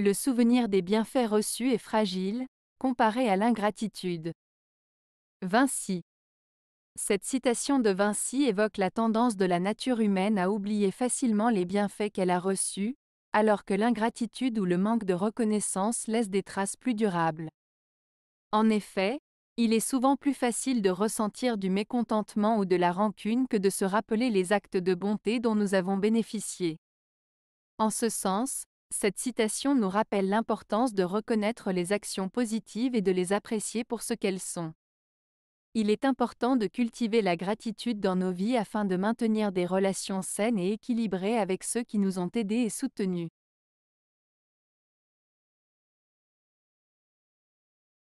le souvenir des bienfaits reçus est fragile, comparé à l'ingratitude. Vinci. Cette citation de Vinci évoque la tendance de la nature humaine à oublier facilement les bienfaits qu'elle a reçus, alors que l'ingratitude ou le manque de reconnaissance laisse des traces plus durables. En effet, il est souvent plus facile de ressentir du mécontentement ou de la rancune que de se rappeler les actes de bonté dont nous avons bénéficié. En ce sens, cette citation nous rappelle l'importance de reconnaître les actions positives et de les apprécier pour ce qu'elles sont. Il est important de cultiver la gratitude dans nos vies afin de maintenir des relations saines et équilibrées avec ceux qui nous ont aidés et soutenus.